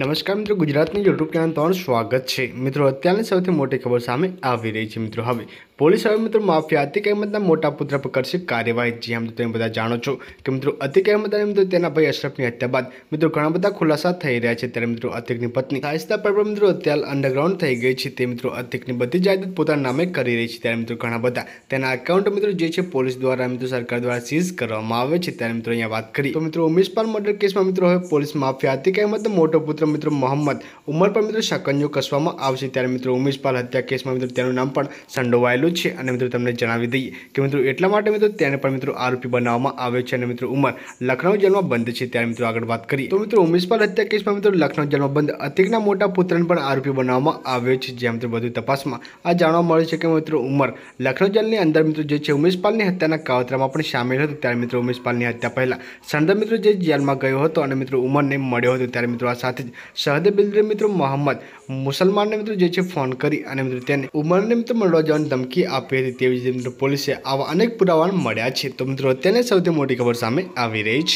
નમસ્કાર મિત્રો ગુજરાતની યુટ્યુબ ચેનલ પર સ્વાગત છે મિત્રો અત્યારે સૌથી મોટી ખબર સામે આવી રહી છે મિત્રો હવે પોલીસ હવે મિત્રો માફિયા અતિકેહમતના મોટા પુત્ર પર કડક કાર્યવાહી જે આપણે તમને બધા જાણો છો કે મિત્રો અતિકેહમતના મિત્રો તેના ભાઈ અશ્રફની હત્યા બાદ મિત્રો ઘણા બધા ખુલાસા થઈ રહ્યા છે કે મિત્રો અતિકની પત્ની આયસ્તા પર મિત્રો અતલ અન્ડરગ્રાઉન્ડ થઈ ગઈ છે તે મિત્રો અતિકની બધી જ આદત પોતાના નામે કરી રહી છે એટલે મિત્રો ઘણા બધા તેના એકાઉન્ટ મિત્રો જે છે પોલીસ દ્વારા મિત્રો સરકાર દ્વારા સીઝ કરવામાં આવે છે તે મિત્રો અહીંયા વાત કરી તો મિત્રો ઉમેશપાલ મર્ડર કેસમાં મિત્રો હવે પોલીસ માફિયા અતિકેહમતનો મોટો પુત્ર મિત્રો મિત્રો મોહમ્મદ ઉમર પર મિત્રો શકંજો કસવામાં આવશે ત્યારે મિત્રો ઉમેશ પાલ હત્યા કેસમાં મિત્રો તેનું નામ પણ સંડોવાયેલું છે અને મિત્રો તમને જણાવી દઈએ કે મિત્રો એટલા માટે મિત્રો તેને પણ મિત્રો આરોપી બનાવવામાં આવ્યો છે અને મિત્રો ઉમર લખનઉ જેલમાં બંધ છે ત્યારે મિત્રો આગળ વાત કરીએ તો મિત્રો ઉમેશ પાલ હત્યા કેસમાં મિત્રો લખનઉ જેલમાં બંધ અતિકના મોટા પુત્રને પણ આરોપી બનાવવામાં આવ્યો છે જ્યાં મિત્રો વધુ તપાસમાં આ જાણવા મળ્યું છે કે મિત્રો ઉમર લખનઉ જેલની અંદર મિત્રો જે છે ઉમેશ પાલની હત્યાના કાવતરામાં પણ સામેલ હતો ત્યારે મિત્રો ઉમેશ પાલની હત્યા પહેલાં સંદર્ભ મિત્રો જે જેલમાં ગયો હતો અને મિત્રો ઉમરને મળ્યો હતો ત્યારે મિત્રો આ સાથે જ સરહદે બિલ્ડર મિત્રો મોહમ્મદ મુસલમાનને મિત્રો જે છે ફોન કરી અને મિત્રો તેને ઉમરને મિત્રો મળવા જવાની ધમકી આપી હતી તેવી જ મિત્રો પોલીસે આવા અનેક પુરાવા મળ્યા છે તો મિત્રો તેને સૌથી મોટી ખબર સામે આવી રહી છે